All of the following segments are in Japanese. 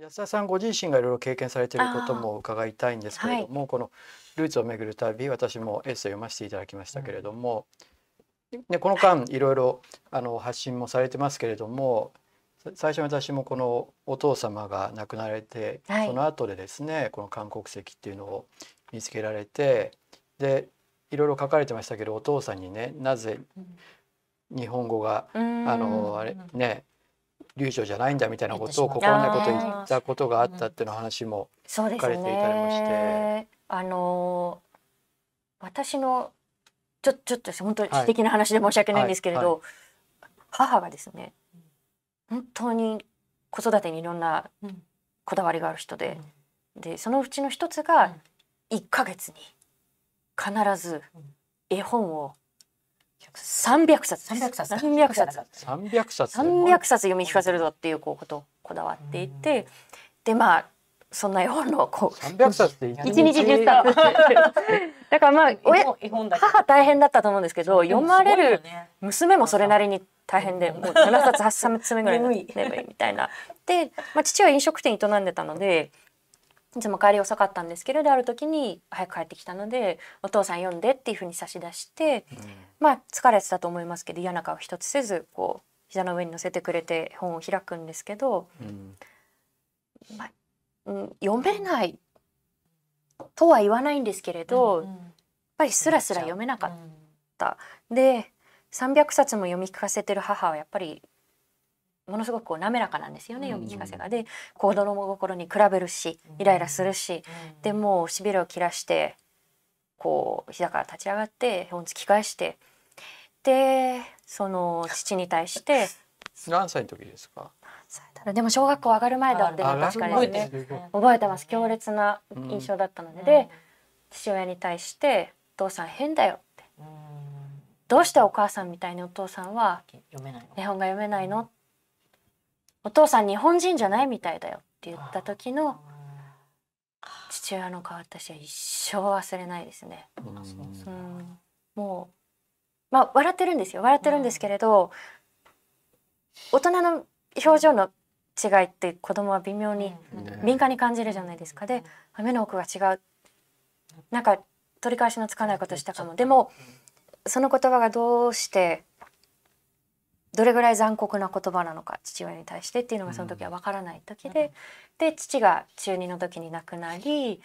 安田さんご自身がいろいろ経験されていることも伺いたいんですけれども、はい、この「ルーツをめぐる旅」私もエッセイ読ませていただきましたけれども、うん、ね、この間いろいろあの発信もされてますけれども最初に私もこのお父様が亡くなられて、はい、その後でですねこの韓国籍っていうのを見つけられてでいろいろ書かれてましたけどお父さんにねなぜ日本語が、あのあれね流暢じゃないんだみたいなことを心ないこと言ったことがあったっていうの話も書かれていたりもして。ね、あのー、私のちょちょっと本当に素敵な話で申し訳ないんですけれど、はいはいはい、母がですね本当に子育てにいろんなこだわりがある人で、うん、でそのうちの一つが1か月に必ず絵本を300冊300冊冊冊読み聞かせるぞっていうことをこだわっていてでまあそんな絵本のこう300冊って1日1冊 だからまあ親母大変だったと思うんですけど読まれる娘もそれなりに大変でもう7冊8冊目ぐらい眠いみたいな。で、まあ、父は飲食店営んでたのでいつも帰り遅かったんですけれどある時に早く帰ってきたのでお父さん読んでっていうふうに差し出して、うん、まあ疲れてたと思いますけど嫌な顔一つせずこう膝の上に乗せてくれて本を開くんですけど、うんまあ、うん、読めないとは言わないんですけれど、うんやっぱりスラスラ読めなかった。うん、で300冊も読み聞かせてる母はやっぱりものすごくこう滑らかなんですよね、読み聞かせが。で子供心に比べるしイライラするし、でもうしびれを切らしてこう膝から立ち上がって本突き返してでその父に対して。何歳の時ですかでも小学校上がる前だって確かにね覚えてます強烈な印象だったのでで、父親に対して「お父さん変だよ」って「どうしてお母さんみたいにお父さんは日本が読めないの?」っお父さん日本人じゃないみたいだよ」って言った時の父親の顔私は一生忘れないですね。うん、もうまあ笑ってるんですよ笑ってるんですけれど、大人の表情の違いって子供は微妙に敏感に感じるじゃないですか、で目の奥が違うなんか取り返しのつかないことしたかもでもその言葉がどうしてどれぐらい残酷な言葉なのか父親に対してっていうのがその時は分からない時で、うん、で父が中2の時に亡くなり、うん、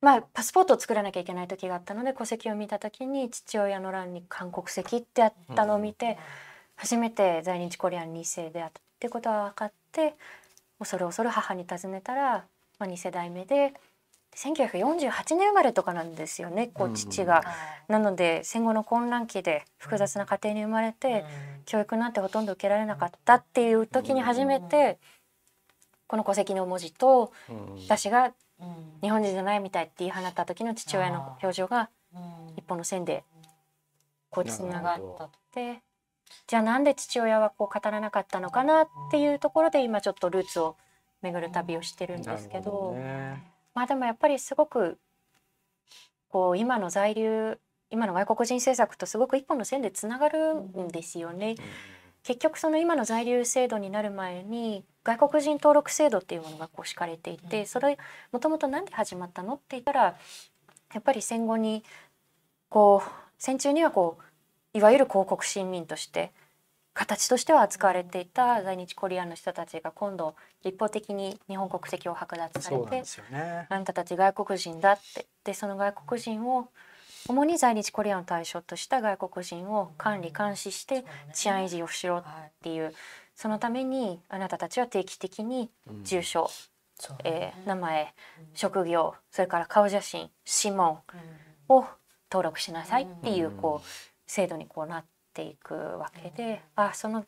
まあパスポートを作らなきゃいけない時があったので戸籍を見た時に父親の欄に韓国籍ってあったのを見て、うん、初めて在日コリアン2世であったってことは分かって恐る恐る母に尋ねたら、まあ、2世代目で1948年生まれとかなんですよねこう父が、うん、なので戦後の混乱期で複雑な家庭に生まれて、うん、教育なんてほとんど受けられなかったっていう時に初めて、この戸籍の文字と、私が日本人じゃないみたいって言い放った時の父親の表情が一本の線でこうつながってじゃあなんで父親はこう語らなかったのかなっていうところで今ちょっとルーツを巡る旅をしてるんですけど。どね、まあでもやっぱりすごくこう今の在留今の外国人政策とすごく一本の線でつながるんですよね。結局その今の在留制度になる前に外国人登録制度っていうものがこう敷かれていてそれもともと何で始まったのって言ったらやっぱり戦後にこう戦中にはこういわゆる広告新民として形としては扱われていた在日コリアンの人たちが今度一方的に日本国籍を剥奪されて、ね、あんたたち外国人だってでその外国人を主に在日コリアンを対象とした外国人を管理監視して治安維持をしろっていうそのためにあなたたちは定期的に住所、うん、えー、名前、職業それから顔写真指紋を登録しなさいっていうこう制度にこうなっていくわけで、うん、あその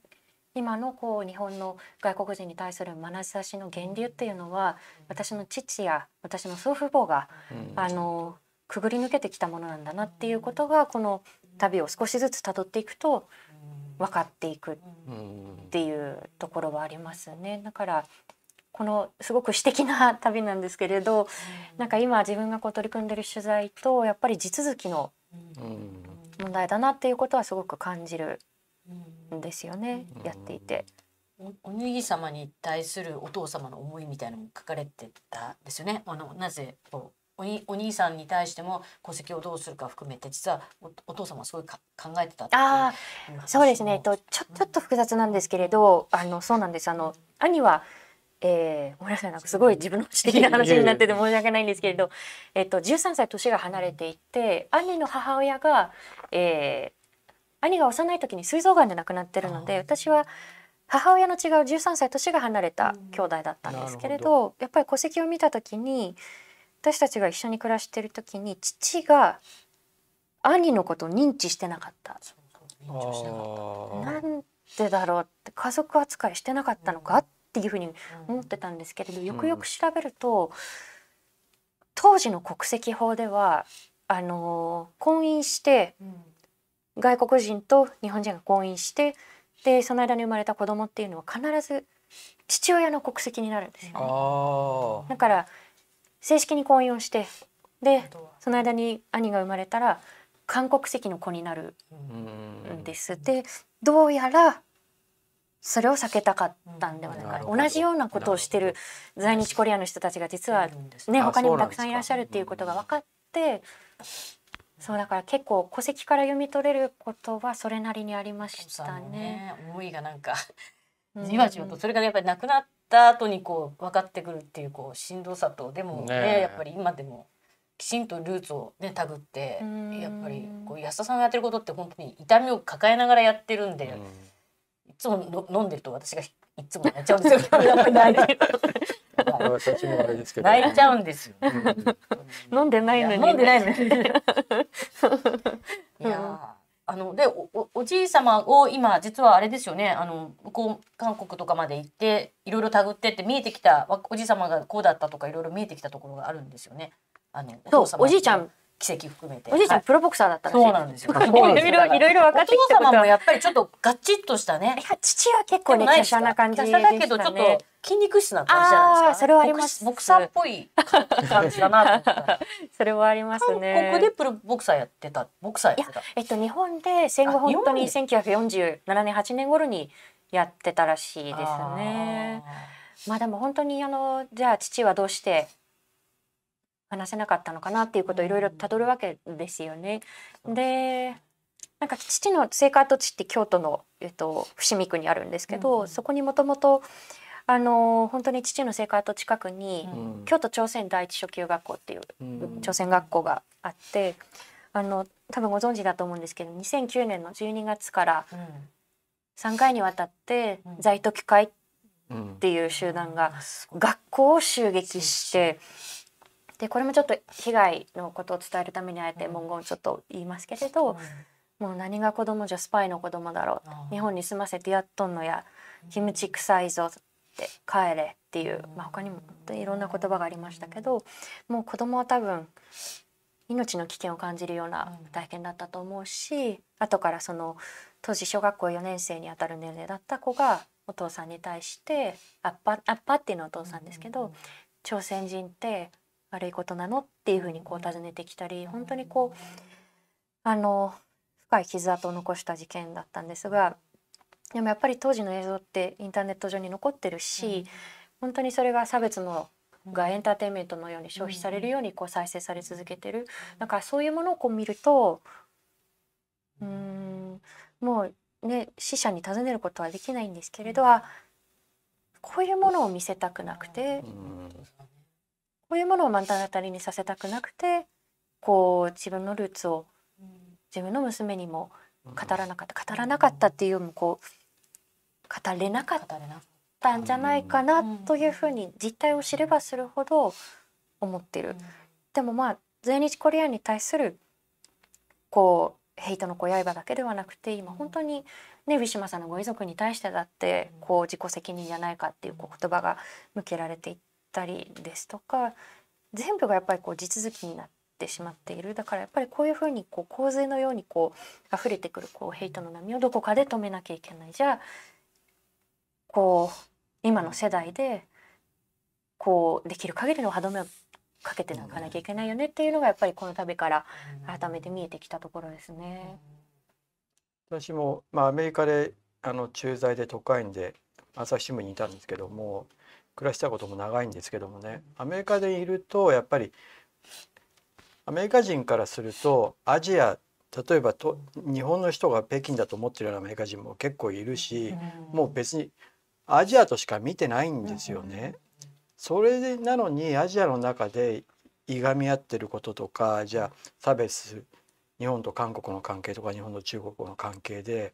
今のこう日本の外国人に対する眼差しの源流っていうのは、私の父や私の祖父母が、あのくぐり抜けてきたものなんだなっていうことがこの旅を少しずつ辿っていくと分かっていくっていうところはありますね。だからこのすごく私的な旅なんですけれど、なんか今自分がこう取り組んでる取材とやっぱり地続きの問題だなっていうことはすごく感じるんですよね、やっていて。おにぎ様に対するお父様の思いみたいなのも書かれてたですよね。あのなぜこうおにお兄さんに対しても戸籍をどうするか含めて実はお父様はすごい考えてたっていそうですね、えっと、ちょちょっと複雑なんですけれど、うん、あのそうなんですあの兄はえー、ごめんなさいなんかすごい自分の知的な話になってて申し訳ないんですけれど、えっと、13歳年が離れていて兄の母親が、えー、兄が幼い時に膵臓がんで亡くなってるので私は母親の違う13歳年が離れた兄弟だったんですけれどど、やっぱり戸籍を見た時に私たちが一緒に暮らしてる時に父が兄のことを認知してなかった。認知してなかったなんでだろうって家族扱いしてなかったのかっっていうふうに思ってたんですけれど、よくよく調べると当時の国籍法ではあの婚姻して外国人と日本人が婚姻してでその間に生まれた子供っていうのは必ず父親の国籍になるんですよね。だから正式に婚姻をしてでその間に兄が生まれたら韓国籍の子になるんです。でどうやらそれを避けたかったんではないか、同じようなことをしてる在日コリアの人たちが実はね他にもたくさんいらっしゃるっていうことが分かってそうだから結構戸籍から読み取れることはそれなりにありましたね。思いがなんかじわじわとそれがやっぱりなくなった後にこう分かってくるっていうこうしんどさとでもね、ね、やっぱり今でもきちんとルーツをねたぐってやっぱりこう安田さんがやってることって本当に痛みを抱えながらやってるんで。うんつも飲んでると私がいつも泣いちゃうんですよ。私もあれですけど。泣いちゃうんですよ。飲んでないのに。飲んでないのに。いや あのでおおじい様を今実はあれですよねあの向こう韓国とかまで行っていろいろ探ってって見えてきたおじい様がこうだったとかいろいろ見えてきたところがあるんですよね。あのおじいちゃん奇跡含めておじいちゃん、はい、プロボクサーだったそうなんですよ いろいろいろいろ分かってきたこともやっぱりちょっとガチッとしたねいや、父は結構ね華奢な感じでしたねだけどちょっと筋肉質な感じじゃないですかそれはありますボクサーっぽい感じだなそれはありますね韓国でプロボクサーやってたボクサーやってたえっと日本で戦後本当に1947年8年頃にやってたらしいですねまあでも本当にあのじゃあ父はどうして話せなかったのかなっていうことをいろいろたどるわけですよね。でなんか父の聖火跡地って京都の、えっと、伏見区にあるんですけど、うん、そこにもともとあの本当に父の聖火跡近くに、うん、京都朝鮮第一初級学校っていう、朝鮮学校があって。あの多分ご存知だと思うんですけど2009年の12月から3回にわたって在特会っていう集団が学校を襲撃して、でこれもちょっと被害のことを伝えるためにあえて文言をちょっと言いますけれど、もう何が子供じゃスパイの子供だろう日本に住ませてやっとんのやキムチ臭いぞって帰れっていう、まあ、他にもいろんな言葉がありましたけどもう子供は多分命の危険を感じるような体験だったと思うし後からその当時小学校4年生にあたる年齢だった子がお父さんに対して「アッパ」アッパっていうのはお父さんですけど「朝鮮人って悪いことなのっていうふうにこう尋ねてきたり本当にこうあの深い傷跡を残した事件だったんですがでもやっぱり当時の映像ってインターネット上に残ってるし、本当にそれが差別のがエンターテインメントのように消費されるようにこう再生され続けてる、だからそういうものをこう見るとうんもうね死者に尋ねることはできないんですけれど、こういうものを見せたくなくて、こういうものをタン当たりにさせたくなくてこう自分のルーツを自分の娘にも語らなかった語らなかったっていうよりもこう語れなかったんじゃないかなというふうに実態を知ればするほど思ってる。でもまあ在日コリアンに対するこうヘイトの刃だけではなくて今本当にねウィシュマさんのご遺族に対してだってこう自己責任じゃないかっていうこう言葉が向けられていたりですとか全部がやっぱりこう地続きになってしまっているだからやっぱりこういうふうにこう洪水のようにこう溢れてくるこうヘイトの波をどこかで止めなきゃいけないじゃあこう今の世代でこうできる限りの歯止めをかけていかなきゃいけないよねっていうのがやっぱりこの度から改めて見えてきたところですね。私も、まあ、アメリカであの駐在で都会で朝日新聞にいたんですけども暮らしたことも長いんですけどもねアメリカでいるとやっぱりアメリカ人からするとアジア例えばと日本の人が北京だと思ってるようなアメリカ人も結構いるしもう別にアジアとしか見てないんですよね。それなのにアジアの中でいがみ合ってることとかじゃあ差別日本と韓国の関係とか日本と中国の関係で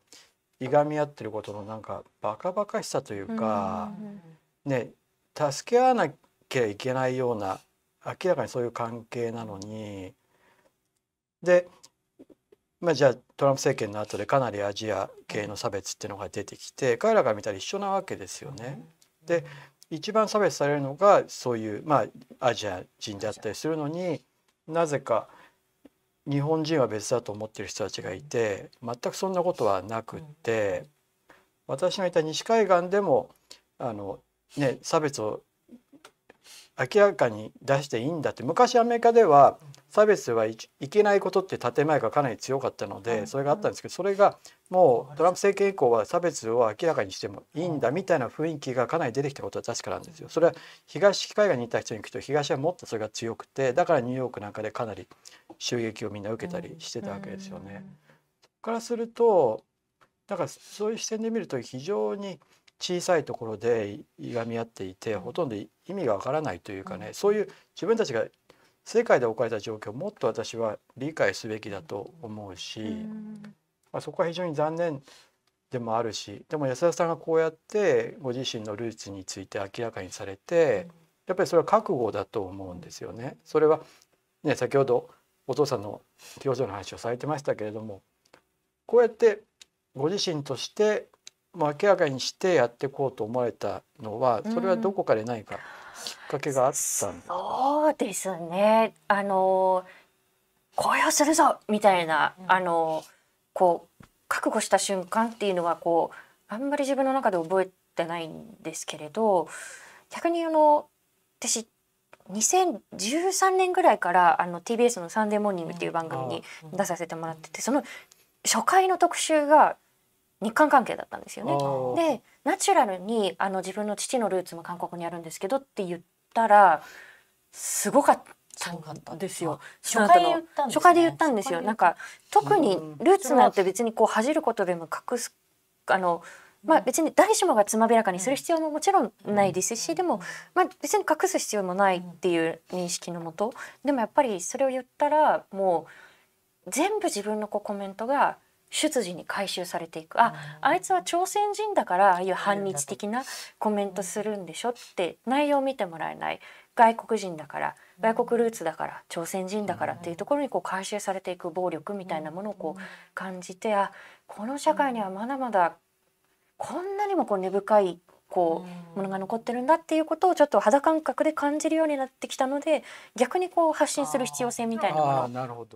いがみ合ってることのなんかバカバカしさというか、ね助け合わなきゃいけないような明らかにそういう関係なのにで、まあ、じゃあトランプ政権の後でかなりアジア系の差別っていうのが出てきて彼らが見たら一緒なわけですよね。で一番差別されるのがそういう、まあ、アジア人であったりするのになぜか日本人は別だと思ってる人たちがいて全くそんなことはなくって私のいた西海岸でもあのね、差別を明らかに出していいんだって昔アメリカでは差別はいけないことって建前がかなり強かったのでそれがあったんですけどそれがもうトランプ政権以降は差別を明らかにしてもいいんだみたいな雰囲気がかなり出てきたことは確かなんですよ。それは東海岸にいた人に聞くと東はもっとそれが強くてだからニューヨークなんかでかなり襲撃をみんな受けたりしてたわけですよね。からするとだからそういう視点で見ると非常に小さいところでいがみ合っていてほとんど意味がわからないというかねそういう自分たちが世界で置かれた状況をもっと私は理解すべきだと思うし、まあ、そこは非常に残念でもあるしでも安田さんがこうやってご自身のルーツについて明らかにされてやっぱりそれは覚悟だと思うんですよね。それはね先ほどお父さんの表情の話をされてましたけれどもこうやってご自身として明らかにしてやっていこうと思われたのはそれはどこかで何かきっかけがあったんですか、うん、そうですねあのこをするぞみたいな、うあのこう覚悟した瞬間っていうのはこうあんまり自分の中で覚えてないんですけれど逆にあの私2013年ぐらいからあの TBS の「サンデーモーニング」っていう番組に出させてもらっててその初回の特集が日韓関係だったんですよね。でナチュラルにあの自分の父のルーツも韓国にあるんですけどって言ったらすごかったんですよ。初回で言ったんです、ね、初回で言ったんですよ。なんか特にルーツなんて別にこう恥じることでも隠すあのまあ、別に誰しもがつまびらかにする必要ももちろんないですし、でも、まあ、別に隠す必要もないっていう認識のもとでもやっぱりそれを言ったらもう全部自分のこうコメントが出自に回収されていくあ、あいつは朝鮮人だからああいう反日的なコメントするんでしょって内容を見てもらえない外国人だから外国ルーツだから朝鮮人だからっていうところにこう回収されていく暴力みたいなものをこう感じてあこの社会にはまだまだこんなにもこう根深いこうものが残ってるんだっていうことをちょっと肌感覚で感じるようになってきたので逆にこう発信する必要性みたいなものを